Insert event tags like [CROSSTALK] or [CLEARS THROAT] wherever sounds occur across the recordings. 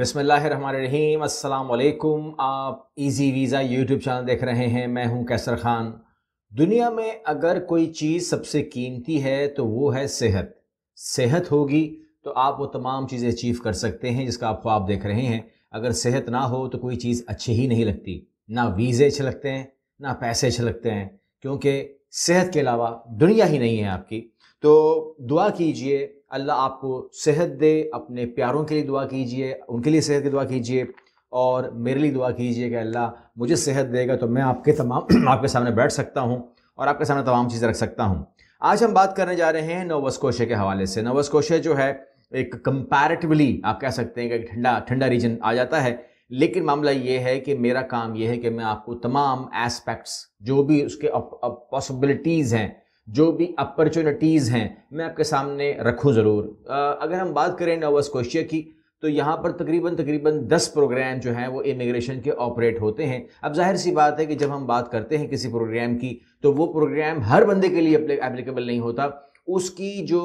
बिसमीम अल्लाम आप इजी वीज़ा यूट्यूब चैनल देख रहे हैं मैं हूं कैसर ख़ान दुनिया में अगर कोई चीज़ सबसे कीमती है तो वो है सेहत सेहत होगी तो आप वो तमाम चीज़ें अचीव कर सकते हैं जिसका आप ख्वाब देख रहे हैं अगर सेहत ना हो तो कोई चीज़ अच्छी ही नहीं लगती ना वीज़े अच्छे लगते हैं ना पैसे अच्छे लगते हैं क्योंकि सेहत के अलावा दुनिया ही नहीं है आपकी तो दुआ कीजिए अल्लाह आपको सेहत दे अपने प्यारों के लिए दुआ कीजिए उनके लिए सेहत की दुआ कीजिए और मेरे लिए दुआ कीजिए कि अल्लाह मुझे सेहत देगा तो मैं आपके तमाम [CLEARS THROAT] आपके सामने बैठ सकता हूँ और आपके सामने तमाम चीज़ें रख सकता हूँ आज हम बात करने जा रहे हैं कोशे के हवाले से कोशे जो है एक कंपैरेटिवली आप कह सकते हैं कि ठंडा ठंडा रीजन आ जाता है लेकिन मामला ये है कि मेरा काम यह है कि मैं आपको तमाम एस्पेक्ट्स जो भी उसके पॉसिबिलिटीज़ हैं जो भी अपॉर्चुनिटीज़ हैं मैं आपके सामने रखूं ज़रूर अगर हम बात करें नोवास्कोशिया की तो यहाँ पर तकरीबन तकरीबन दस प्रोग्राम जो हैं वो इमिग्रेशन के ऑपरेट होते हैं अब जाहिर सी बात है कि जब हम बात करते हैं किसी प्रोग्राम की तो वो प्रोग्राम हर बंदे के लिए एप्लीकेबल नहीं होता उसकी जो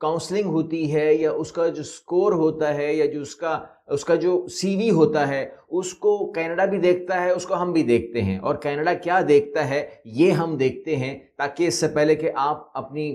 काउंसलिंग होती है या उसका जो स्कोर होता है या जो उसका उसका जो सीवी होता है उसको कनाडा भी देखता है उसको हम भी देखते हैं और कनाडा क्या देखता है ये हम देखते हैं ताकि इससे पहले कि आप अपनी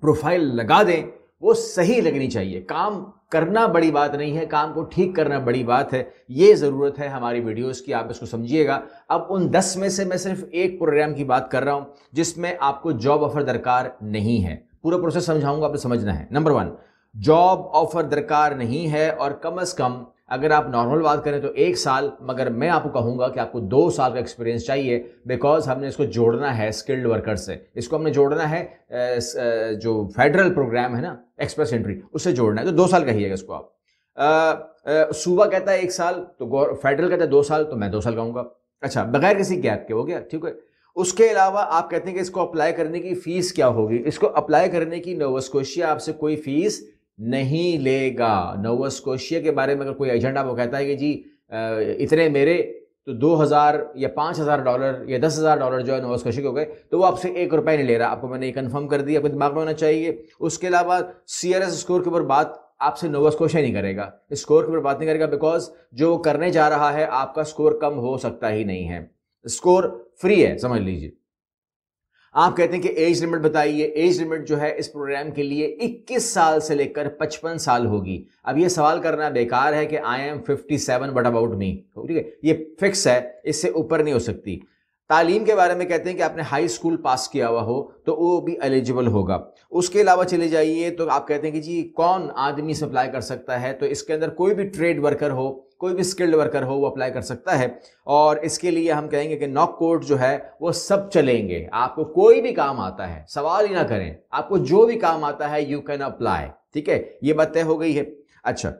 प्रोफाइल लगा दें वो सही लगनी चाहिए काम करना बड़ी बात नहीं है काम को ठीक करना बड़ी बात है ये ज़रूरत है हमारी वीडियोस की आप इसको समझिएगा अब उन दस में से मैं सिर्फ एक प्रोग्राम की बात कर रहा हूँ जिसमें आपको जॉब ऑफर दरकार नहीं है पूरा प्रोसेस समझाऊंगा आपने समझना है नंबर वन जॉब ऑफर दरकार नहीं है और कम अज कम अगर आप नॉर्मल बात करें तो एक साल मगर मैं आपको कहूंगा कि आपको दो साल का एक्सपीरियंस चाहिए बिकॉज हमने इसको जोड़ना है स्किल्ड वर्कर से इसको हमने जोड़ना है जो फेडरल प्रोग्राम है ना एक्सप्रेस एंट्री उससे जोड़ना है तो दो साल कहिएगा इसको आप सूबा कहता है एक साल तो फेडरल कहता है दो साल तो मैं दो साल कहूंगा अच्छा बगैर किसी गैप के हो गया ठीक है उसके अलावा आप कहते हैं कि इसको अप्लाई करने की फ़ीस क्या होगी इसको अप्लाई करने की नोवस्कोशिया आपसे कोई फ़ीस नहीं लेगा नोवस्कोशिया के बारे में अगर कोई एजेंट आपको कहता है कि जी इतने मेरे तो दो हज़ार या पाँच हज़ार डॉलर या दस हज़ार डॉलर जो है नोवस्कोशिया के हो गए तो वो आपसे एक रुपये नहीं ले रहा आपको मैंने ये कन्फर्म कर दिया आपके दिमाग में होना चाहिए उसके अलावा सी स्कोर के ऊपर बात आपसे नोवस्कोशिया नहीं करेगा स्कोर के ऊपर बात नहीं करेगा बिकॉज जो वो करने जा रहा है आपका स्कोर कम हो सकता ही नहीं है स्कोर फ्री है समझ लीजिए आप कहते हैं कि एज लिमिट बताइए एज लिमिट जो है इस प्रोग्राम के लिए 21 साल से लेकर 55 साल होगी अब ये सवाल करना बेकार है कि I am 57 seven but about me ठीक है ये फिक्स है इससे ऊपर नहीं हो सकती तालीम के बारे में कहते हैं कि आपने हाई स्कूल पास किया हुआ हो तो वो भी एलिजिबल होगा उसके अलावा चले जाइए तो आप कहते हैं कि जी कौन आदमी से अप्लाई कर सकता है तो इसके अंदर कोई भी ट्रेड वर्कर हो कोई भी स्किल्ड वर्कर हो वो अप्लाई कर सकता है और इसके लिए हम कहेंगे कि नॉक कोड जो है वो सब चलेंगे आपको कोई भी काम आता है सवाल ही ना करें आपको जो भी काम आता है यू कैन अप्लाई ठीक है ये बात तय हो गई है अच्छा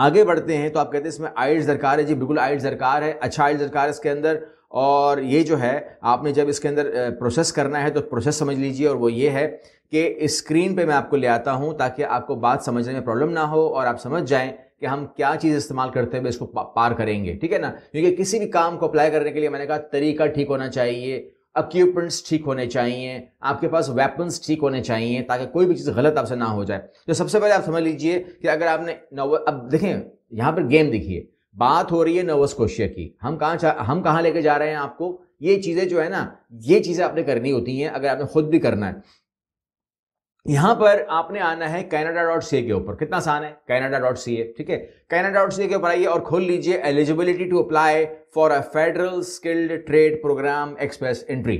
आगे बढ़ते हैं तो आप कहते हैं इसमें आइट्स दरकार है जी बिल्कुल आइट्स दरकार है अच्छा आइट्स दरकार है इसके अंदर और ये जो है आपने जब इसके अंदर प्रोसेस करना है तो प्रोसेस समझ लीजिए और वो ये है कि स्क्रीन पे मैं आपको ले आता हूँ ताकि आपको बात समझने में प्रॉब्लम ना हो और आप समझ जाएं कि हम क्या चीज़ इस्तेमाल करते हुए इसको पार करेंगे ठीक है ना क्योंकि किसी भी काम को अप्लाई करने के लिए मैंने कहा तरीका ठीक होना चाहिए अक्यूपमेंट्स ठीक होने चाहिए आपके पास वेपन्स ठीक होने चाहिए ताकि कोई भी चीज़ गलत आपसे ना हो जाए तो सबसे पहले आप समझ लीजिए कि अगर आपने नोवल अब देखें यहाँ पर गेम देखिए बात हो रही है नर्वस कोशिया की हम कहाँ हम कहाँ लेके जा रहे हैं आपको ये चीज़ें जो है ना ये चीज़ें आपने करनी होती हैं अगर आपने खुद भी करना है यहां पर आपने आना है कैनेडा डॉट सी के ऊपर कितना आसान है कैनेडा डॉट सी ठीक है कैनेडा डॉट सी के ऊपर आइए और खोल लीजिए eligibility to apply for a federal skilled trade program express entry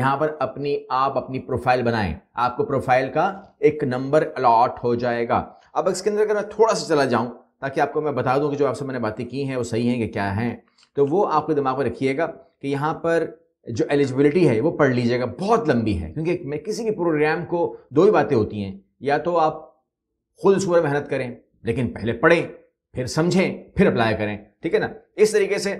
यहां पर अपनी आप अपनी प्रोफाइल बनाएं आपको प्रोफाइल का एक नंबर अलॉट हो जाएगा अब इसके अंदर अगर मैं थोड़ा सा चला जाऊं ताकि आपको मैं बता दूं कि जो आपसे मैंने बातें की हैं वो सही हैं कि क्या हैं तो वो आपके दिमाग में रखिएगा कि यहाँ पर जो एलिजिबिलिटी है वो पढ़ लीजिएगा बहुत लंबी है क्योंकि मैं किसी भी प्रोग्राम को दो ही बातें होती हैं या तो आप खुद सूर मेहनत करें लेकिन पहले पढ़ें फिर समझें फिर अप्लाई करें ठीक है ना इस तरीके से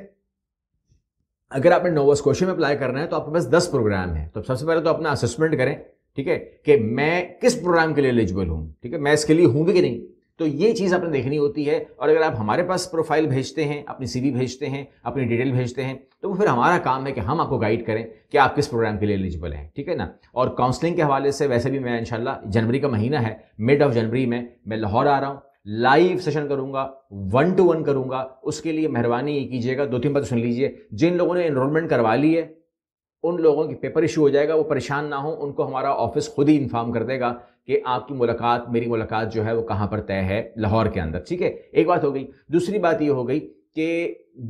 अगर आपने नोवस क्वेश्चन में अप्लाई करना है तो आपके पास दस प्रोग्राम है तो सबसे पहले तो अपना असेसमेंट करें ठीक है कि मैं किस प्रोग्राम के लिए एलिजिबल हूँ ठीक है मैं इसके लिए हूँ भी कि नहीं तो ये चीज़ आपने देखनी होती है और अगर आप हमारे पास प्रोफाइल भेजते हैं अपनी सीवी भेजते हैं अपनी डिटेल भेजते हैं तो वो फिर हमारा काम है कि हम आपको गाइड करें कि आप किस प्रोग्राम के लिए एलिजिबल हैं ठीक है ना और काउंसलिंग के हवाले से वैसे भी मैं इंशाल्लाह जनवरी का महीना है मिड ऑफ जनवरी में मैं लाहौर आ रहा हूँ लाइव सेशन करूंगा वन टू वन करूंगा उसके लिए मेहरबानी कीजिएगा दो तीन बात सुन लीजिए जिन लोगों ने इनरोलमेंट करवा ली है उन लोगों की पेपर इशू हो जाएगा वो परेशान ना हो उनको हमारा ऑफिस खुद ही इन्फॉर्म कर देगा कि आपकी मुलाकात मेरी मुलाकात जो है वो कहाँ पर तय है लाहौर के अंदर ठीक है एक बात हो गई दूसरी बात ये हो गई कि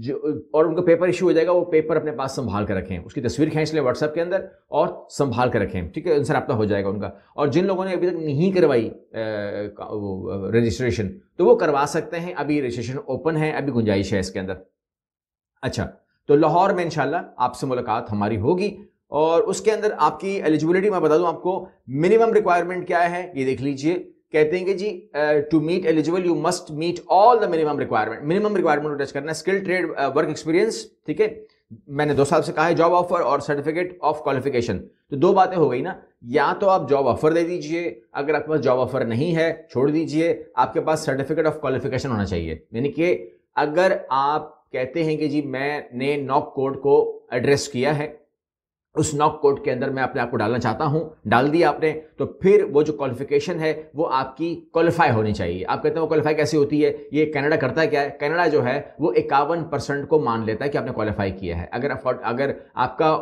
जो और उनका पेपर इशू हो जाएगा वो पेपर अपने पास संभाल कर रखें उसकी तस्वीर खींच लें व्हाट्सएप के अंदर और संभाल कर रखें ठीक है आंसर आपका हो जाएगा उनका और जिन लोगों ने अभी तक नहीं करवाई वो रजिस्ट्रेशन तो वो करवा सकते हैं अभी रजिस्ट्रेशन ओपन है अभी गुंजाइश है इसके अंदर अच्छा तो लाहौर में इंशाल्लाह आपसे मुलाकात हमारी होगी और उसके अंदर आपकी एलिजिबिलिटी मैं बता दूं आपको मिनिमम रिक्वायरमेंट क्या है ये देख लीजिए कहते हैं कि जी to meet eligible you must meet all the minimum requirement minimum requirement को टच करना स्किल ट्रेड वर्क एक्सपीरियंस ठीक है मैंने दो साल से कहा है जॉब ऑफर और सर्टिफिकेट ऑफ क्वालिफिकेशन तो दो बातें हो गई ना या तो आप जॉब ऑफर दे दीजिए अगर आपके पास जॉब ऑफर नहीं है छोड़ दीजिए आपके पास सर्टिफिकेट ऑफ क्वालिफिकेशन होना चाहिए यानी कि अगर आप कहते हैं कि जी मैंने नॉक कोड को एड्रेस किया है उस नॉक कोड के अंदर मैं अपने आप को डालना चाहता हूं डाल दिया आपने तो फिर वो जो क्वालिफिकेशन है वो आपकी क्वालिफाई होनी चाहिए आप कहते हैं वो क्वालिफाई कैसी होती है ये कनाडा करता है क्या है कनाडा जो है वो इक्यावन परसेंट को मान लेता है कि आपने क्वालिफाई किया है अगर अगर आपका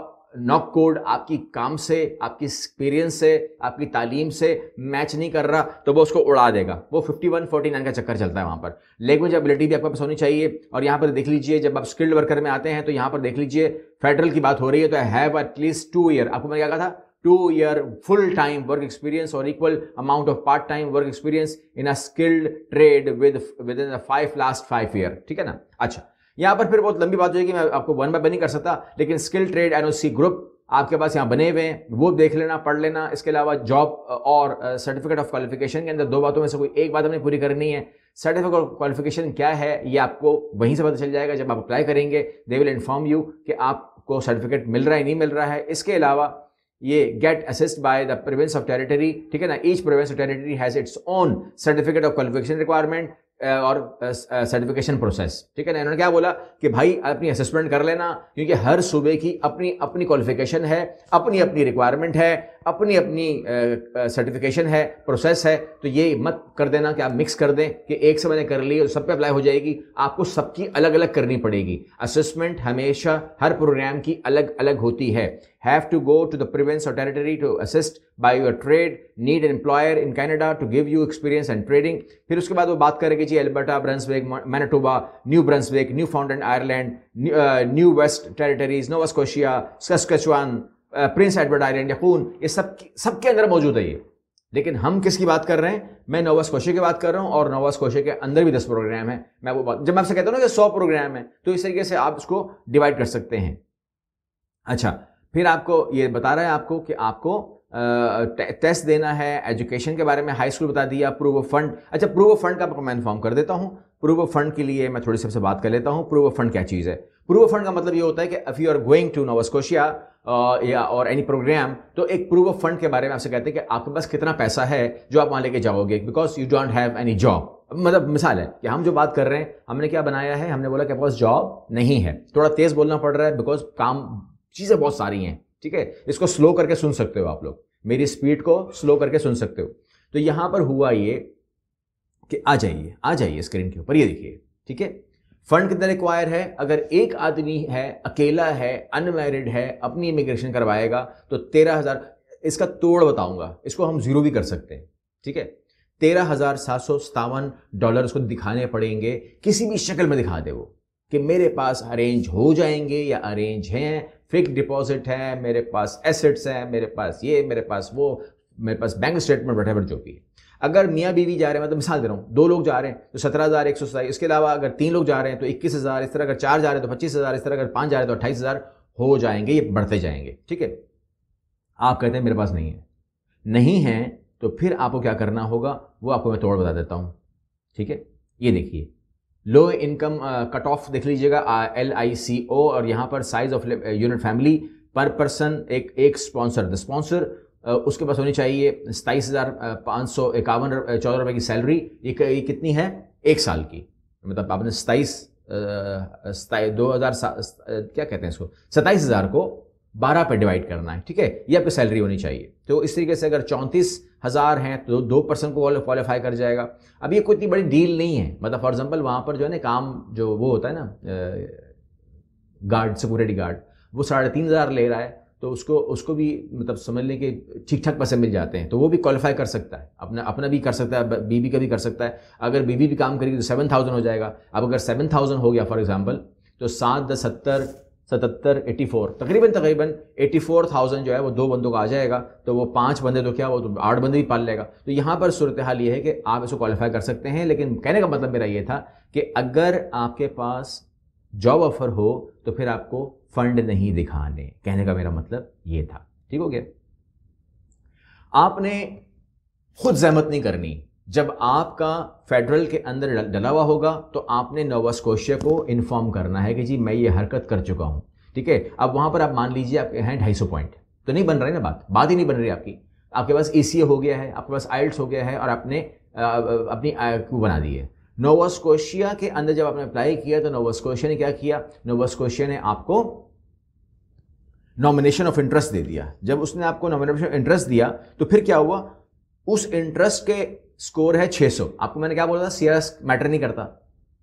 नॉक कोड आपकी काम से आपकी एक्सपीरियंस से आपकी तालीम से मैच नहीं कर रहा तो वो उसको उड़ा देगा वो 51 49 का चक्कर चलता है वहाँ पर लैंग्वेज एबिलिटी भी आपके पास होनी चाहिए और यहाँ पर देख लीजिए जब आप स्किल्ड वर्कर में आते हैं तो यहाँ पर देख लीजिए फेडरल की बात हो रही है तो हैव एटलीस्ट टू ईयर आपको मैंने क्या कहा था two year full time work experience और equal amount of part time work experience in a skilled trade with within five last five year ठीक है ना अच्छा यहाँ पर फिर बहुत लंबी बात हो जाएगी मैं आपको वन बाय वन नहीं कर सकता लेकिन स्किल ट्रेड एनओसी ग्रुप आपके पास यहाँ बने हुए हैं वो देख लेना पढ़ लेना इसके अलावा जॉब और सर्टिफिकेट ऑफ क्वालिफिकेशन के अंदर दो बातों में से कोई एक बात हमने पूरी करनी है सर्टिफिकेट ऑफ क्वालिफिकेशन क्या है ये आपको वहीं से पता चल जाएगा जब आप अप्लाई करेंगे दे विल इन्फॉर्म यू कि आपको सर्टिफिकेट मिल रहा है नहीं मिल रहा है इसके अलावा ये get assist by the province of territory ठीक है ना each province of territory has its own certificate of qualification requirement और सर्टिफिकेशन प्रोसेस ठीक है ना इन्होंने क्या बोला कि भाई अपनी असेसमेंट कर लेना क्योंकि हर सूबे की अपनी अपनी क्वालिफिकेशन है अपनी अपनी रिक्वायरमेंट है अपनी अपनी सर्टिफिकेशन है प्रोसेस है तो ये मत कर देना कि आप मिक्स कर दें कि एक से मैंने कर ली और सब पे अप्लाई हो जाएगी आपको सबकी अलग अलग करनी पड़ेगी असेसमेंट हमेशा हर प्रोग्राम की अलग अलग होती है have to go to the province और territory to assist by your trade need an employer in Canada to give you experience and trading फिर उसके बाद वो बात करेंगे जी Alberta Brunswick Manitoba new Brunswick Newfoundland Ireland new west territories Nova Scotia Saskatchewan Prince Edward Island Yukon ये सब सबके अंदर मौजूद है ये लेकिन हम किसकी बात कर रहे हैं मैं नोवा स्कोशे की बात कर रहा हूँ और नोवा स्कोशे के अंदर भी दस प्रोग्राम है मैं वो बात जब मैं आपसे कहता हूँ ना कि सौ प्रोग्राम है तो इस तरीके से आप उसको डिवाइड कर सकते हैं अच्छा फिर आपको ये बता रहा है आपको कि आपको टेस्ट देना है एजुकेशन के बारे में हाई स्कूल बता दिया प्रूव ऑफ फंड अच्छा प्रूव ऑफ फंड का मैं इन्फॉर्म कर देता हूँ प्रूव ऑफ फंड के लिए मैं थोड़ी सबसे बात कर लेता हूँ प्रूव ऑफ फंड क्या चीज़ है प्रूव ऑफ फंड का मतलब ये होता है कि if you are going to Nova Scotia या और एनी प्रोग्राम तो एक प्रूव ऑफ फंड के बारे में आपसे कहते हैं कि आपके पास कितना पैसा है जो आप वहाँ लेके जाओगे because you don't have any job मतलब मिसाल है कि हम जो बात कर रहे हैं हमने क्या बनाया है हमने बोला कि पास जॉब नहीं है थोड़ा तेज़ बोलना पड़ रहा है बिकॉज काम चीज़ें बहुत सारी हैं ठीक है इसको स्लो करके सुन सकते हो आप लोग मेरी स्पीड को स्लो करके सुन सकते हो तो यहां पर हुआ ये कि आ जाइए आ जाइए स्क्रीन के ऊपर ये देखिए ठीक है फंड कितना रिक्वायर है अगर एक आदमी है अकेला है अनमैरिड है अपनी इमिग्रेशन करवाएगा तो तेरह हज़ार इसका तोड़ बताऊंगा इसको हम जीरो भी कर सकते हैं ठीक है तेरह हज़ार सात सौ सतावन डॉलर उसको दिखाने पड़ेंगे किसी भी शक्ल में दिखा दे वो कि मेरे पास अरेंज हो जाएंगे या अरेंज हैं फिक्स डिपॉजिट है मेरे पास एसेट्स हैं मेरे पास ये मेरे पास वो मेरे पास बैंक स्टेटमेंट बैठे जो भी है अगर मियाँ बीवी जा रहे हैं मैं तो मिसाल दे रहा हूँ दो लोग जा रहे हैं तो सत्रह हज़ार एक सौ सताईस इसके अलावा अगर तीन लोग जा रहे हैं तो इक्कीस हज़ार इस तरह अगर चार जा रहे हैं तो पच्चीस हज़ार इस तरह अगर पाँच जा रहे हैं तो अट्ठाईस हज़ार हो जाएंगे ये बढ़ते जाएंगे ठीक है आप कहते हैं मेरे पास नहीं है नहीं है तो फिर आपको क्या करना होगा वो आपको मैं तोड़ बता देता हूँ ठीक है ये देखिए लो इनकम कट ऑफ देख लीजिएगा एल आई सी ओ और यहाँ पर size of unit family per person एक एक स्पॉन्सर द स्पॉन्सर उसके पास होनी चाहिए सताईस हज़ार uh, पाँच सौ इक्यावन uh, चौदह रुपये की सैलरी ये, ये कितनी है एक साल की मतलब आपने सताईस uh, दो हज़ार क्या कहते हैं इसको सताईस हज़ार को बारह पे डिवाइड करना है ठीक है ये आपकी सैलरी होनी चाहिए तो इस तरीके से अगर चौंतीस हज़ार हैं तो दो परसेंट को क्वालिफाई कर जाएगा अब ये कोई इतनी बड़ी डील नहीं है मतलब फॉर एग्जांपल वहाँ पर जो है ना काम जो वो होता है ना गार्ड सिक्योरिटी गार्ड वो साढ़े तीन हज़ार ले रहा है तो उसको उसको भी मतलब समझ लें कि ठीक ठाक पैसे मिल जाते हैं तो वो भी क्वालिफाई कर सकता है अपना अपना भी कर सकता है बीबी का भी कर सकता है अगर बीबी भी काम करेगी तो सेवन थाउजेंड हो जाएगा अब अगर सेवन थाउजेंड हो गया फॉर एग्जाम्पल तो सात दस सत्तर सतहत्तर एटी फोर तकरीबन तकरीबन एटी फोर थाउजेंड जो है वो दो बंदों का आ जाएगा तो वो पांच बंदे तो क्या वो तो आठ बंदे ही पाल लेगा तो यहाँ पर सूरत हाल ये है कि आप इसको क्वालिफाई कर सकते हैं लेकिन कहने का मतलब मेरा ये था कि अगर आपके पास जॉब ऑफर हो तो फिर आपको फंड नहीं दिखाने कहने का मेरा मतलब ये था ठीक हो गया आपने खुद जहमत नहीं करनी जब आपका फेडरल के अंदर डला हुआ होगा तो आपने नोवास्कोशिया को इन्फॉर्म करना है कि जी मैं ये हरकत कर चुका हूँ ठीक है अब वहाँ पर आप मान लीजिए आपके हैं ढाई सौ पॉइंट तो नहीं बन है ना बात बात ही नहीं बन रही आपकी आपके पास ए हो गया है आपके पास आइल्स हो गया है और आपने अपनी क्यू बना दी है नोवास्कोशिया के अंदर जब आपने अप्लाई किया तो नोवास्कोशिया ने क्या किया नोवास्कोशिया ने आपको नॉमिनेशन ऑफ इंटरेस्ट दे दिया जब उसने आपको नॉमिनेशन ऑफ इंटरेस्ट दिया तो फिर क्या हुआ उस इंटरेस्ट के स्कोर है 600 आपको मैंने क्या बोला था सी मैटर नहीं करता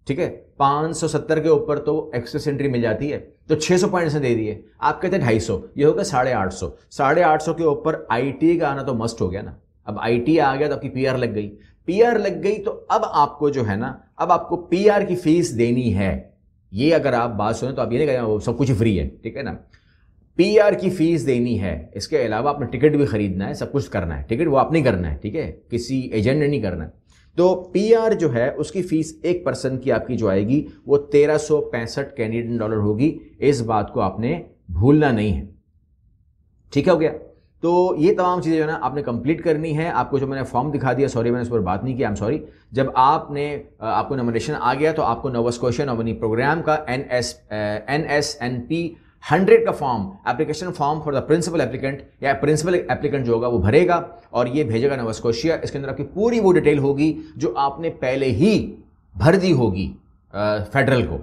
ठीक है 570 के ऊपर तो एक्सप्रेस एंट्री मिल जाती है तो 600 सौ पॉइंट दे दिए आप कहते हैं ढाई सौ ये होगा साढ़े आठ सौ साढ़े आठ सौ के ऊपर आई का आना तो मस्ट हो गया ना अब आई आ गया तो आपकी पी लग गई पी लग गई तो अब आपको जो है ना अब आपको पी की फीस देनी है ये अगर आप बात सुने तो आप ये नहीं कहें सब कुछ फ्री है ठीक है ना पीआर की फीस देनी है इसके अलावा आपने टिकट भी खरीदना है सब कुछ करना है टिकट वो आपने करना है ठीक है किसी एजेंट ने नहीं करना है तो पीआर जो है उसकी फीस एक पर्सन की आपकी जो आएगी वो तेरह सौ पैंसठ कैनेडियन डॉलर होगी इस बात को आपने भूलना नहीं है ठीक है हो गया तो ये तमाम चीज़ें जो है ना आपने कंप्लीट करनी है आपको जो मैंने फॉर्म दिखा दिया सॉरी मैंने उस पर बात नहीं की आई एम सॉरी जब आपने आपको नॉमिनेशन आ गया तो आपको नोवस क्वेश्चन प्रोग्राम का N S N S N P hundred का form application form for the principal applicant या प्रिंसिपल एप्लीकेंट जो होगा वो भरेगा और ये भेजेगा नवस्कोशिया इसके अंदर आपकी पूरी वो डिटेल होगी जो आपने पहले ही भर दी होगी फेडरल को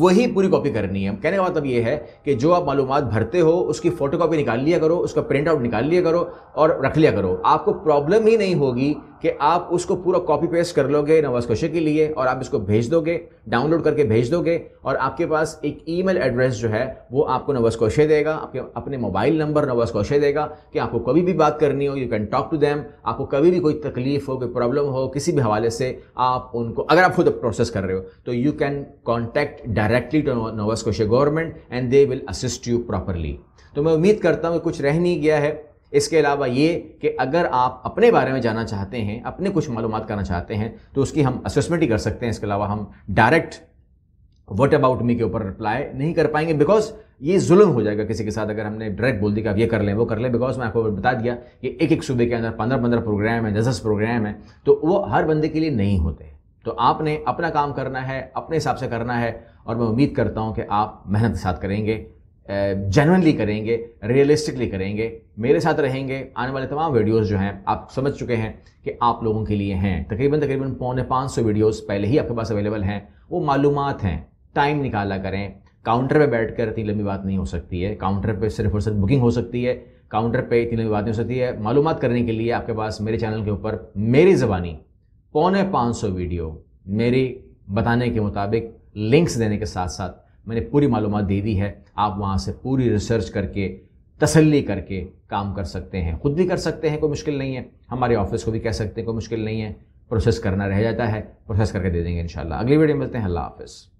वही पूरी कॉपी करनी है कहने का मतलब ये है कि जो आप मालूम भरते हो उसकी फोटो कॉपी निकाल लिया करो उसका प्रिंट आउट निकाल लिया करो और रख लिया करो आपको प्रॉब्लम ही नहीं होगी कि आप उसको पूरा कॉपी पेस्ट कर लोगे नवाज खुशी के लिए और आप इसको भेज दोगे डाउनलोड करके भेज दोगे और आपके पास एक ईमेल एड्रेस जो है वो आपको नवाज कोशे देगा आपके अपने मोबाइल नंबर नवाज कोशे देगा कि आपको कभी भी बात करनी हो you can talk to them आपको कभी भी कोई तकलीफ हो कोई प्रॉब्लम हो किसी भी हवाले से आप उनको अगर आप खुद प्रोसेस कर रहे हो तो you can contact directly to Nova कोशे government and they will assist you properly तो मैं उम्मीद करता हूँ कुछ रह नहीं गया है इसके अलावा ये कि अगर आप अपने बारे में जानना चाहते हैं अपने कुछ मालूम करना चाहते हैं तो उसकी हम असेसमेंट ही कर सकते हैं इसके अलावा हम डायरेक्ट वट अबाउट मी के ऊपर रिप्लाई नहीं कर पाएंगे बिकॉज ये जुल्म हो जाएगा किसी के साथ अगर हमने डायरेक्ट बोल दिया कि आप ये कर लें वो कर लें बिकॉज मैं आपको बता दिया कि एक एक सूबे के अंदर पंद्रह पंद्रह प्रोग्राम है दस दस प्रोग्राम है तो वो हर बंदे के लिए नहीं होते तो आपने अपना काम करना है अपने हिसाब से करना है और मैं उम्मीद करता हूँ कि आप मेहनत के साथ करेंगे जेनवनली करेंगे रियलिस्टिकली करेंगे मेरे साथ रहेंगे आने वाले तमाम वीडियोस जो हैं आप समझ चुके हैं कि आप लोगों के लिए हैं तकरीबन तकरीबन पौने पाँच सौ वीडियोज़ पहले ही आपके पास अवेलेबल हैं वो मालूम हैं टाइम निकाला करें काउंटर पर बैठ कर इतनी लंबी बात नहीं हो सकती है काउंटर पर सिर्फ और सिर्फ बुकिंग हो सकती है काउंटर पर इतनी लंबी बात नहीं हो सकती है मालूम करने के लिए आपके पास मेरे चैनल के ऊपर मेरी ज़बानी पौने पाँच सौ वीडियो मेरी बताने के मुताबिक लिंक्स देने के साथ साथ मैंने पूरी मालूम दे दी है आप वहाँ से पूरी रिसर्च करके तसल्ली करके काम कर सकते हैं खुद भी कर सकते हैं कोई मुश्किल नहीं है हमारे ऑफिस को भी कह सकते हैं कोई मुश्किल नहीं है प्रोसेस करना रह जाता है प्रोसेस करके दे देंगे इन अगली वीडियो मिलते हैं अल्लाह हाफिज़